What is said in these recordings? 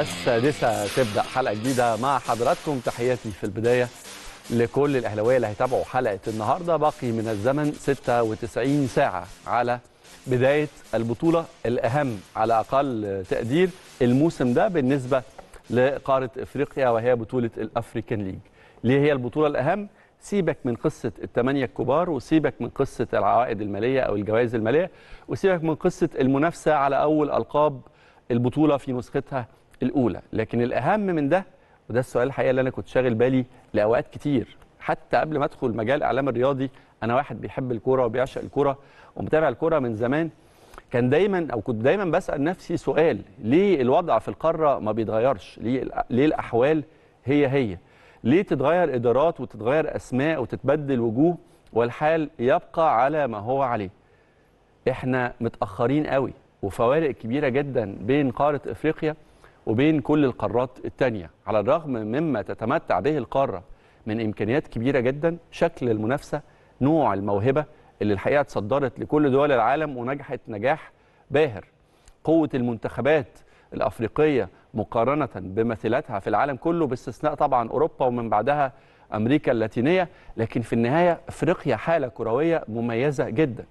السادسة تبدأ حلقة جديدة مع حضراتكم تحياتي في البداية لكل الأهلاوية اللي هيتابعوا حلقة النهاردة باقي من الزمن 96 ساعة على بداية البطولة الأهم على أقل تقدير الموسم ده بالنسبة لقارة إفريقيا وهي بطولة الأفريكان ليج ليه هي البطولة الأهم؟ سيبك من قصة الثمانية الكبار وسيبك من قصة العوائد المالية أو الجوائز المالية وسيبك من قصة المنافسة على أول ألقاب البطولة في نسختها الاولى لكن الاهم من ده وده السؤال الحقيقه اللي انا كنت شاغل بالي لاوقات كتير حتى قبل ما ادخل مجال الاعلام الرياضي انا واحد بيحب الكوره وبيعشق الكوره ومتابع الكوره من زمان كان دايما او كنت دايما بسال نفسي سؤال ليه الوضع في القاره ما بيتغيرش ليه ليه الاحوال هي هي ليه تتغير ادارات وتتغير اسماء وتتبدل وجوه والحال يبقى على ما هو عليه احنا متاخرين قوي وفوارق كبيره جدا بين قاره افريقيا وبين كل القارات الثانيه على الرغم مما تتمتع به القاره من امكانيات كبيره جدا شكل المنافسه نوع الموهبه اللي الحقيقه اتصدرت لكل دول العالم ونجحت نجاح باهر قوه المنتخبات الافريقيه مقارنه بمثيلاتها في العالم كله باستثناء طبعا اوروبا ومن بعدها امريكا اللاتينيه لكن في النهايه افريقيا حاله كرويه مميزه جدا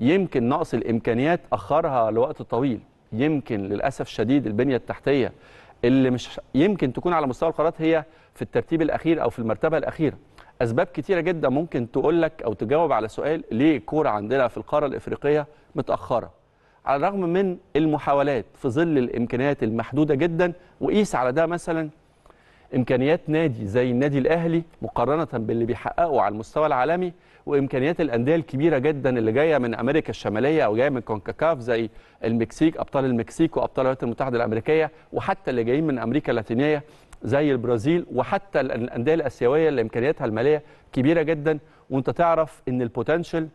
يمكن نقص الامكانيات اخرها لوقت طويل يمكن للاسف شديد البنيه التحتيه اللي مش يمكن تكون على مستوى القارات هي في الترتيب الاخير او في المرتبه الاخيره اسباب كتيره جدا ممكن تقول لك او تجاوب على سؤال ليه الكوره عندنا في القاره الافريقيه متاخره على الرغم من المحاولات في ظل الامكانيات المحدوده جدا وقيس على ده مثلا امكانيات نادي زي النادي الاهلي مقارنه باللي بيحققه على المستوى العالمي وامكانيات الانديه الكبيره جدا اللي جايه من امريكا الشماليه او جايه من كونكاكاف زي المكسيك ابطال المكسيك وابطال الولايات المتحده الامريكيه وحتى اللي جايين من امريكا اللاتينيه زي البرازيل وحتى الانديه الاسيويه اللي امكانياتها الماليه كبيره جدا وانت تعرف ان البوتنشال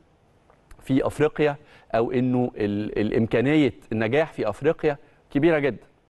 في افريقيا او انه الامكانيه النجاح في افريقيا كبيره جدا